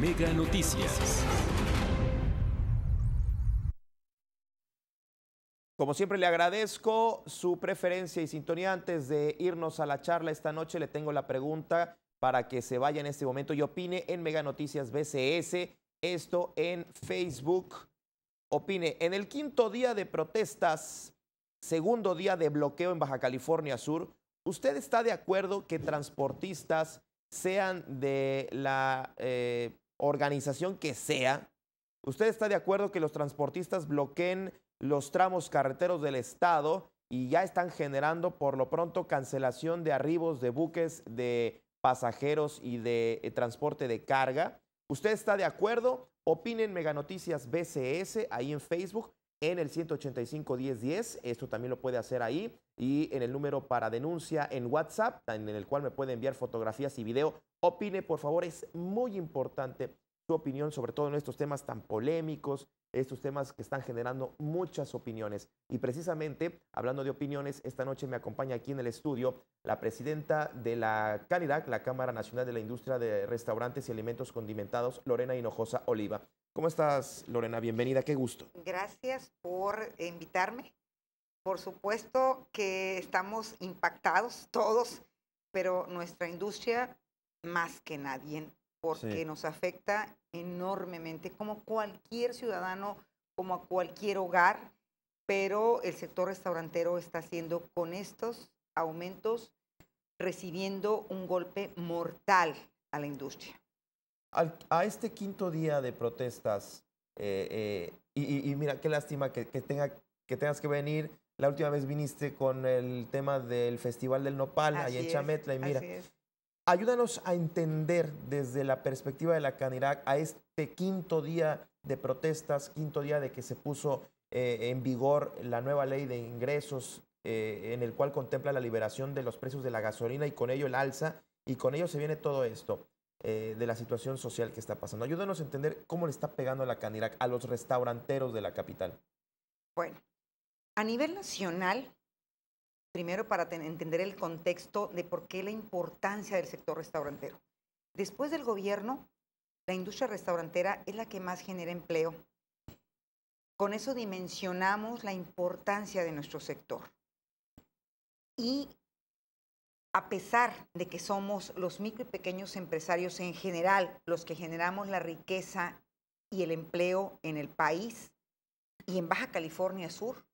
Meganoticias. Noticias. Como siempre le agradezco su preferencia y sintonía. Antes de irnos a la charla esta noche, le tengo la pregunta para que se vaya en este momento y opine en Mega Noticias BCS, esto en Facebook. Opine, en el quinto día de protestas, segundo día de bloqueo en Baja California Sur, ¿usted está de acuerdo que transportistas sean de la eh, organización que sea, ¿usted está de acuerdo que los transportistas bloqueen los tramos carreteros del Estado y ya están generando por lo pronto cancelación de arribos de buques de pasajeros y de eh, transporte de carga? ¿Usted está de acuerdo? Opinen Meganoticias BCS ahí en Facebook en el 185-1010. Esto también lo puede hacer ahí. Y en el número para denuncia en WhatsApp, en el cual me puede enviar fotografías y video. Opine, por favor, es muy importante su opinión, sobre todo en estos temas tan polémicos, estos temas que están generando muchas opiniones. Y precisamente, hablando de opiniones, esta noche me acompaña aquí en el estudio la presidenta de la CANIRAC, la Cámara Nacional de la Industria de Restaurantes y Alimentos Condimentados, Lorena Hinojosa Oliva. ¿Cómo estás, Lorena? Bienvenida, qué gusto. Gracias por invitarme. Por supuesto que estamos impactados todos, pero nuestra industria más que nadie, porque nos afecta enormemente, como cualquier ciudadano, como a cualquier hogar, pero el sector restaurantero está haciendo con estos aumentos, recibiendo un golpe mortal a la industria a este quinto día de protestas, eh, eh, y, mira, qué lástima que, tengas que venir. La última vez viniste con el tema del Festival del Nopal, en Chametla, y mira. Ayúdanos a entender desde la perspectiva de la Canirac a este quinto día de protestas, quinto día de que se puso eh, en vigor la nueva ley de ingresos, en el cual contempla la liberación de los precios de la gasolina y con ello el alza, y con ello se viene todo esto. Eh, de la situación social que está pasando. Ayúdanos a entender cómo le está pegando la Canirac a los restauranteros de la capital. Bueno, a nivel nacional, primero para entender el contexto de por qué la importancia del sector restaurantero. Después del gobierno, la industria restaurantera es la que más genera empleo. Con eso dimensionamos la importancia de nuestro sector. Y a pesar de que somos los micro y pequeños empresarios en general los que generamos la riqueza y el empleo en el país y en Baja California Sur,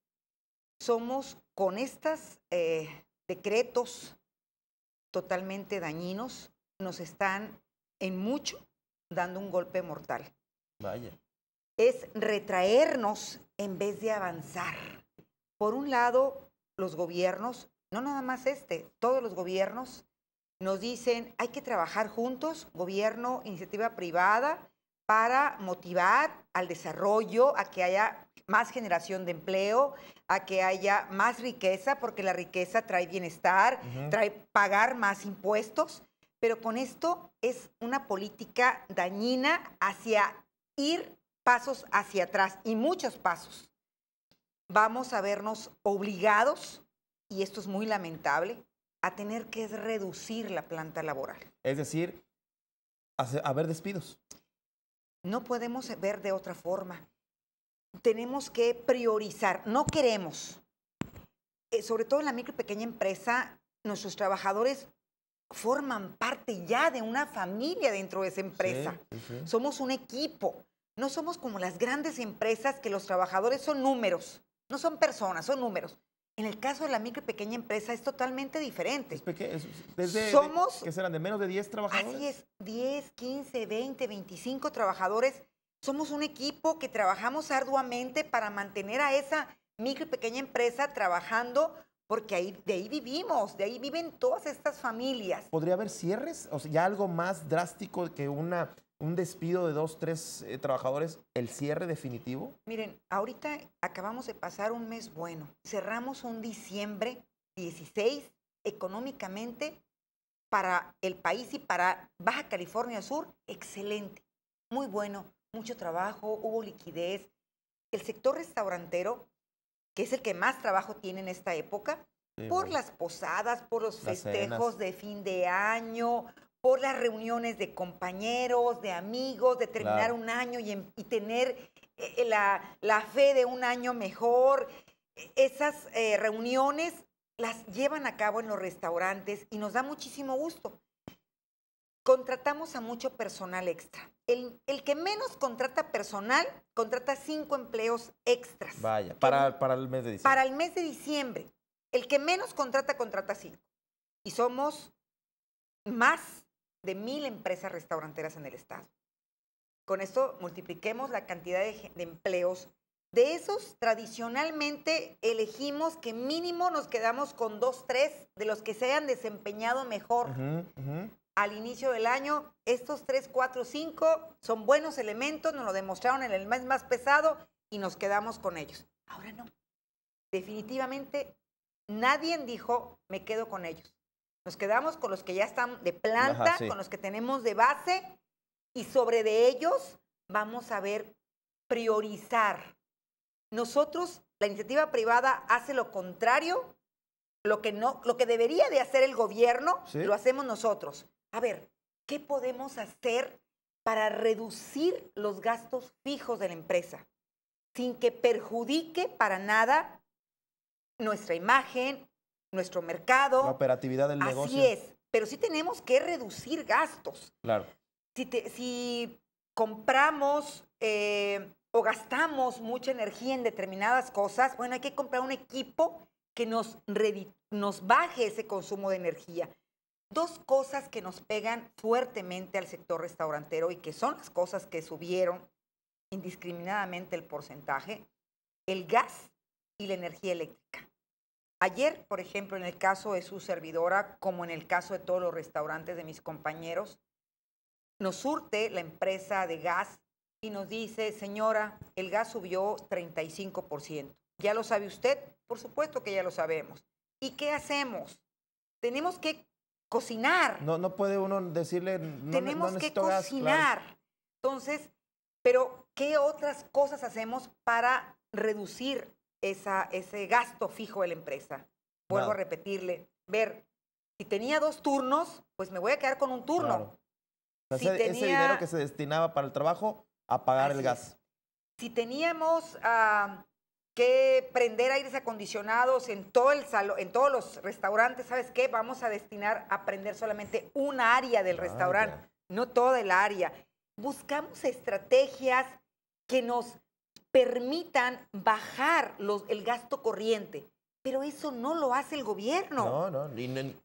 somos con estos eh, decretos totalmente dañinos, nos están en mucho dando un golpe mortal. Vaya. Es retraernos en vez de avanzar. Por un lado, los gobiernos no nada más este, todos los gobiernos nos dicen, hay que trabajar juntos, gobierno, iniciativa privada, para motivar al desarrollo, a que haya más generación de empleo, a que haya más riqueza, porque la riqueza trae bienestar, trae pagar más impuestos, pero con esto es una política dañina hacia ir pasos hacia atrás y muchos pasos. Vamos a vernos obligados y esto es muy lamentable, a tener que reducir la planta laboral. Es decir, a ver despidos. No podemos ver de otra forma. Tenemos que priorizar. No queremos, eh, sobre todo en la micro y pequeña empresa, nuestros trabajadores forman parte ya de una familia dentro de esa empresa. Somos un equipo. No somos como las grandes empresas que los trabajadores son números, no son personas, son números. En el caso de la micro y pequeña empresa es totalmente diferente. Somos... que serán? ¿De menos de 10 trabajadores? Así es, 10, 15, 20, 25 trabajadores. Somos un equipo que trabajamos arduamente para mantener a esa micro y pequeña empresa trabajando porque ahí, de ahí vivimos, de ahí viven todas estas familias. ¿Podría haber cierres? O sea, ya algo más drástico que una un despido de dos, tres eh, trabajadores, el cierre definitivo? Miren, ahorita acabamos de pasar un mes bueno. Cerramos un diciembre 16 económicamente para el país y para Baja California Sur, excelente, muy bueno, mucho trabajo, hubo liquidez. El sector restaurantero, que es el que más trabajo tiene en esta época, por las posadas, por los festejos de fin de año, por las reuniones de compañeros, de amigos, de terminar un año y, em, tener eh, la, fe de un año mejor. E, esas eh, reuniones las llevan a cabo en los restaurantes y nos da muchísimo gusto. Contratamos a mucho personal extra. El, que menos contrata personal, contrata cinco empleos extras. Vaya, para, para el mes de diciembre. Para el mes de diciembre. El que menos contrata, contrata cinco. Y somos más de mil empresas restauranteras en el Estado. Con esto multipliquemos la cantidad de, empleos. De esos, tradicionalmente elegimos que mínimo nos quedamos con dos, tres de los que se hayan desempeñado mejor. Al inicio del año, estos tres, cuatro, cinco son buenos elementos, nos lo demostraron en el mes más pesado y nos quedamos con ellos. Ahora no. Definitivamente nadie dijo, me quedo con ellos. Nos quedamos con los que ya están de planta, con los que tenemos de base y sobre de ellos vamos a ver priorizar. Nosotros, la iniciativa privada hace lo contrario, lo que no, lo que debería de hacer el gobierno, lo hacemos nosotros. A ver, ¿qué podemos hacer para reducir los gastos fijos de la empresa sin que perjudique para nada nuestra imagen, nuestro mercado. La operatividad del negocio. Así es, pero sí tenemos que reducir gastos. Claro. Si, si compramos eh, o gastamos mucha energía en determinadas cosas, bueno, hay que comprar un equipo que nos, nos baje ese consumo de energía. Dos cosas que nos pegan fuertemente al sector restaurantero y que son las cosas que subieron indiscriminadamente el porcentaje, el gas y la energía eléctrica. Ayer, por ejemplo, en el caso de su servidora, como en el caso de todos los restaurantes de mis compañeros, nos surte la empresa de gas y nos dice, señora, el gas subió 35%. ¿Ya lo sabe usted? Por supuesto que ya lo sabemos. ¿Y qué hacemos? Tenemos que cocinar. No, no puede uno decirle. No, Tenemos que cocinar. Entonces, pero ¿qué otras cosas hacemos para reducir ese gasto fijo de la empresa. Vuelvo a repetirle, ver, si tenía dos turnos, pues me voy a quedar con un turno. ese, dinero que se destinaba para el trabajo a pagar el gas. Si teníamos ah, que prender aires acondicionados en todo el en todos los restaurantes, ¿sabes qué? Vamos a destinar a prender solamente un área del restaurante, no toda el área. Buscamos estrategias que nos permitan bajar los, el gasto corriente. Pero eso no lo hace el gobierno.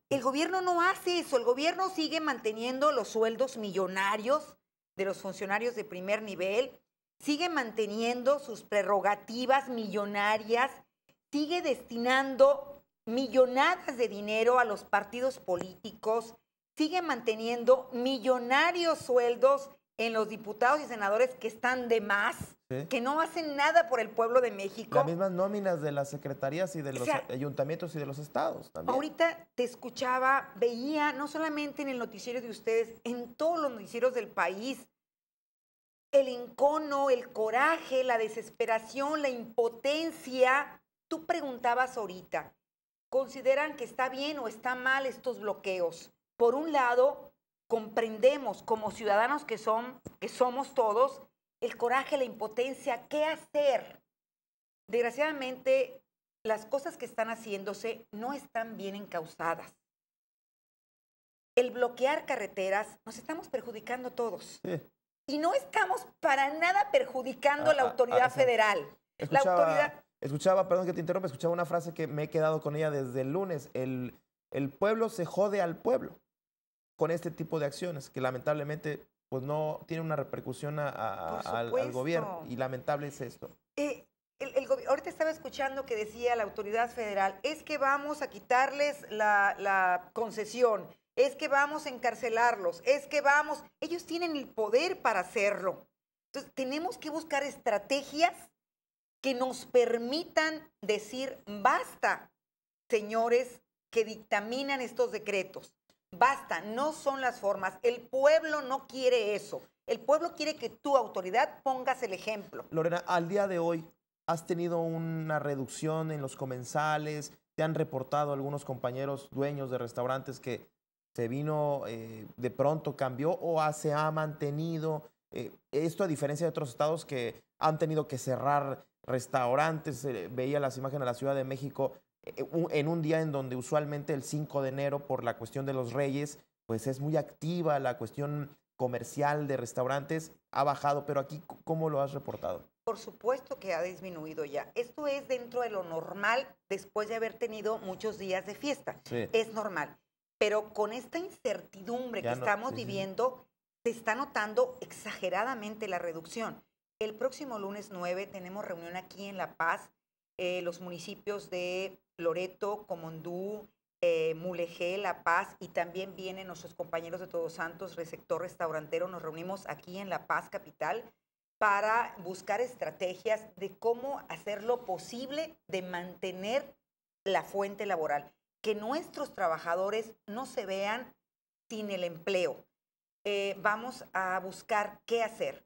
El gobierno no hace eso. El gobierno sigue manteniendo los sueldos millonarios de los funcionarios de primer nivel, sigue manteniendo sus prerrogativas millonarias, sigue destinando millonadas de dinero a los partidos políticos, sigue manteniendo millonarios sueldos en los diputados y senadores que están de más que no hacen nada por el pueblo de México. Las mismas nóminas de las secretarías y de los ayuntamientos y de los estados también. Ahorita te escuchaba, veía, no solamente en el noticiero de ustedes, en todos los noticieros del país, el encono, el coraje, la desesperación, la impotencia. Tú preguntabas ahorita, ¿consideran que está bien o está mal estos bloqueos? Por un lado, comprendemos como ciudadanos que, son, que somos todos, el coraje, la impotencia, qué hacer. Desgraciadamente, las cosas que están haciéndose no están bien encausadas. El bloquear carreteras, nos estamos perjudicando todos. Y no estamos para nada perjudicando a, ah, la ah, autoridad ah, federal. Escuchaba, perdón que te interrumpa, escuchaba una frase que me he quedado con ella desde el lunes. El, el pueblo se jode al pueblo con este tipo de acciones que lamentablemente pues no tiene una repercusión al, gobierno. Y lamentable es esto. Eh, ahorita estaba escuchando que decía la autoridad federal, es que vamos a quitarles la concesión, es que vamos a encarcelarlos, es que vamos, ellos tienen el poder para hacerlo. Entonces, tenemos que buscar estrategias que nos permitan decir, basta, señores que dictaminan estos decretos. Basta, no son las formas. El pueblo no quiere eso. El pueblo quiere que tu autoridad pongas el ejemplo. Lorena, al día de hoy, ¿has tenido una reducción en los comensales? ¿Te han reportado algunos compañeros dueños de restaurantes que se vino, eh, de pronto cambió o se ha mantenido? Eh, esto a diferencia de otros estados que han tenido que cerrar restaurantes, eh, veía las imágenes de la Ciudad de México eh, en un día en donde usualmente el 5 de enero, por la cuestión de los reyes, pues es muy activa la cuestión comercial de restaurantes, ha bajado, pero aquí, ¿cómo lo has reportado? Por supuesto que ha disminuido ya. Esto es dentro de lo normal después de haber tenido muchos días de fiesta. Es normal. Pero con esta incertidumbre que estamos viviendo, se está notando exageradamente la reducción. El próximo lunes 9 tenemos reunión aquí en La Paz eh, los municipios de Loreto, Comondú, mulejé eh, Mulegé, La Paz y también vienen nuestros compañeros de Todos Santos, sector restaurantero. Nos reunimos aquí en La Paz Capital para buscar estrategias de cómo hacer lo posible de mantener la fuente laboral, que nuestros trabajadores no se vean sin el empleo. Eh, vamos a buscar qué hacer.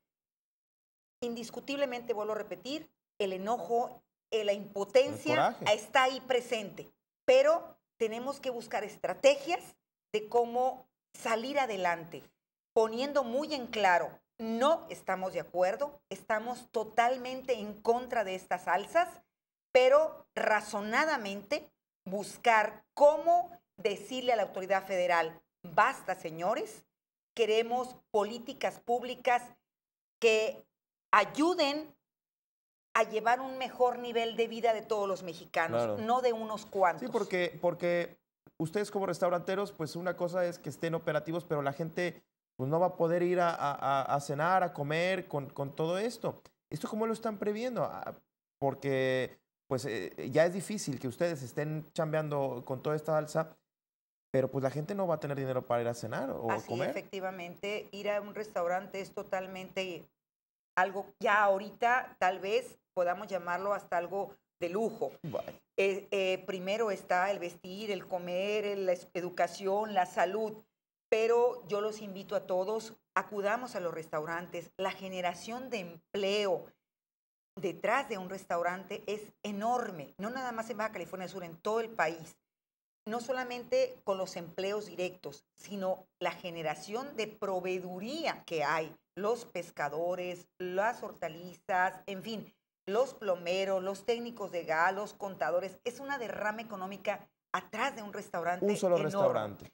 Indiscutiblemente, vuelvo a repetir, el enojo eh, la impotencia está ahí presente, pero tenemos que buscar estrategias de cómo salir adelante, poniendo muy en claro, no estamos de acuerdo, estamos totalmente en contra de estas alzas, pero razonadamente buscar cómo decirle a la autoridad federal, basta señores, queremos políticas públicas que ayuden a llevar un mejor nivel de vida de todos los mexicanos, no de unos cuantos. Sí, porque, porque ustedes como restauranteros, pues una cosa es que estén operativos, pero la gente pues no va a poder ir a, cenar, a comer con, con, todo esto. ¿Esto cómo lo están previendo? Ah, porque pues eh, eh, ya es difícil que ustedes estén chambeando con toda esta alza, pero pues la gente no va a tener dinero para ir a cenar o Así, comer. efectivamente, ir a un restaurante es totalmente algo ya ahorita tal vez podamos llamarlo hasta algo de lujo. Eh, eh, primero está el vestir, el comer, la educación, la salud, pero yo los invito a todos, acudamos a los restaurantes, la generación de empleo detrás de un restaurante es enorme, no nada más en Baja California Sur, en todo el país. No solamente con los empleos directos, sino la generación de proveeduría que hay, los pescadores, las hortalizas, en fin, los plomeros, los técnicos de gas, los contadores. Es una derrama económica atrás de un restaurante. Un solo restaurante.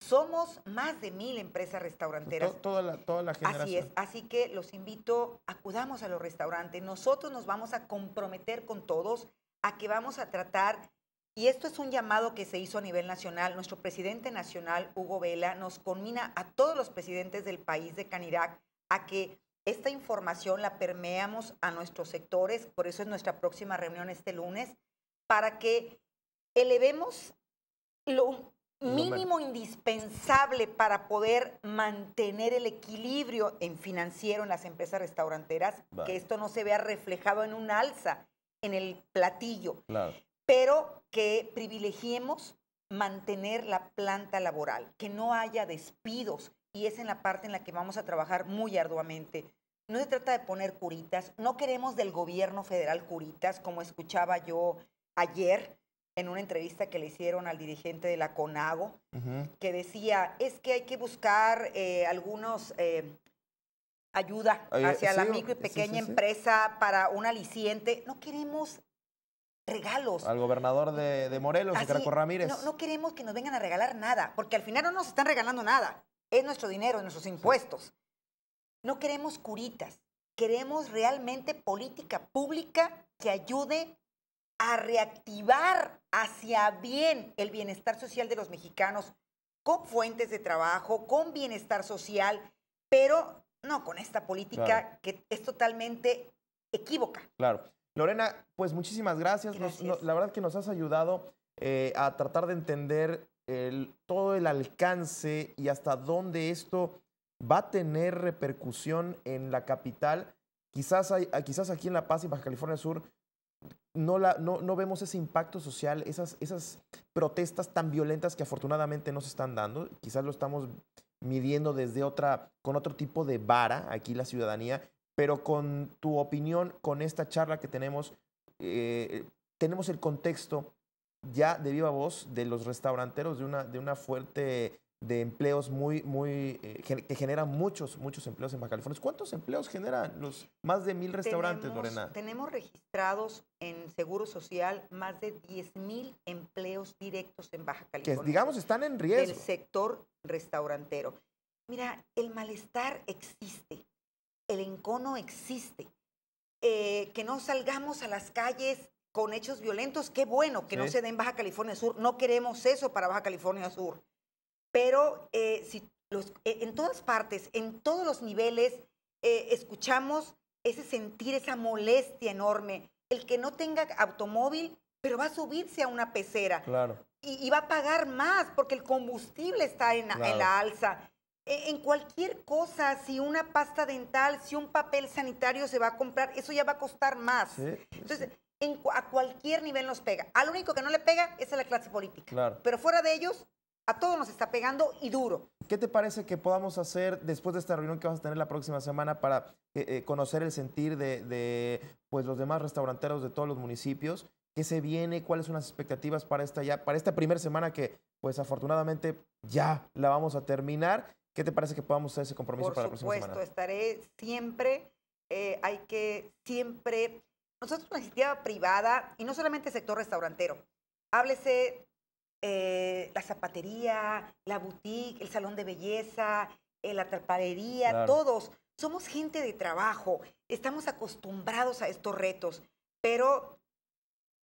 Somos más de mil empresas restauranteras. toda, la, toda Así es. Así que los invito, acudamos a los restaurantes. Nosotros nos vamos a comprometer con todos a que vamos a tratar, y esto es un llamado que se hizo a nivel nacional. Nuestro presidente nacional, Hugo Vela, nos conmina a todos los presidentes del país de Canirac a que esta información la permeamos a nuestros sectores, por eso es nuestra próxima reunión este lunes, para que elevemos lo mínimo indispensable para poder mantener el equilibrio en financiero en las empresas restauranteras, que esto no se vea reflejado en un alza en el platillo, pero que privilegiemos mantener la planta laboral, que no haya despidos, y es en la parte en la que vamos a trabajar muy arduamente. No se trata de poner curitas, no queremos del gobierno federal curitas, como escuchaba yo ayer en una entrevista que le hicieron al dirigente de la CONAGO, que decía, es que hay que buscar eh, algunos... Eh, ayuda hacia la micro y pequeña empresa para un aliciente. No queremos regalos. Al gobernador de, Morelos, y Ramírez. No, no queremos que nos vengan a regalar nada, porque al final no nos están regalando nada es nuestro dinero, nuestros impuestos. No queremos curitas, queremos realmente política pública que ayude a reactivar hacia bien el bienestar social de los mexicanos con fuentes de trabajo, con bienestar social, pero no con esta política que es totalmente equívoca. Claro. Lorena, pues muchísimas gracias. la verdad que nos has ayudado eh, a tratar de entender todo el alcance y hasta dónde esto va a tener repercusión en la capital. Quizás, quizás aquí en La Paz y Baja California Sur no, la, no, no, vemos ese impacto social, esas, esas protestas tan violentas que afortunadamente no se están dando. Quizás lo estamos midiendo desde otra, con otro tipo de vara aquí la ciudadanía, pero con tu opinión, con esta charla que tenemos, eh, tenemos el contexto ya de viva voz de los restauranteros, de una, de una fuerte de empleos muy, muy, eh, que generan muchos, muchos empleos en Baja California. ¿Cuántos empleos generan los más de mil restaurantes, Lorena? Tenemos registrados en Seguro Social más de 10 mil empleos directos en Baja California. Que digamos están en riesgo. Del sector restaurantero. Mira, el malestar existe, el encono existe. Eh, que no salgamos a las calles con hechos violentos, qué bueno que no se den Baja California Sur, no queremos eso para Baja California Sur, pero eh, si los, e, en todas partes, en todos los niveles, eh, escuchamos ese sentir, esa molestia enorme, el que no tenga automóvil, pero va a subirse a una pecera claro. y, va a pagar más porque el combustible está en, en la alza. E, en cualquier cosa, si una pasta dental, si un papel sanitario se va a comprar, eso ya va a costar más. Entonces, a cualquier nivel nos pega. Al único que no le pega es a la clase política. Claro. Pero fuera de ellos, a todos nos está pegando y duro. ¿Qué te parece que podamos hacer después de esta reunión que vas a tener la próxima semana para eh, eh, conocer el sentir de, pues, los demás restauranteros de todos los municipios? ¿Qué se viene? ¿Cuáles son las expectativas para esta, ya, para esta primera semana que, pues afortunadamente, ya la vamos a terminar? ¿Qué te parece que podamos hacer ese compromiso para supuesto, la próxima semana? Por supuesto, estaré siempre, eh, hay que siempre nosotros una iniciativa privada, y no solamente el sector restaurantero, háblese eh, la zapatería, la boutique, el salón de belleza, eh, la todos. Somos gente de trabajo, estamos acostumbrados a estos retos, pero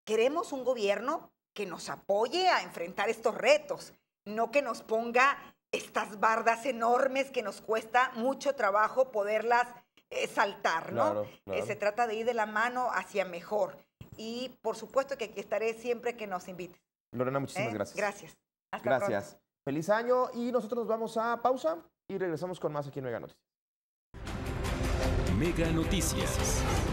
queremos un gobierno que nos apoye a enfrentar estos retos, no que nos ponga estas bardas enormes que nos cuesta mucho trabajo poderlas saltar, ¿no? Eh, se trata de ir de la mano hacia mejor. Y por supuesto que aquí estaré siempre que nos invite. Lorena, ¿Eh? muchísimas gracias. Gracias. Hasta gracias. Feliz año y nosotros nos vamos a pausa y regresamos con más aquí en Mega Noticias. Mega Noticias.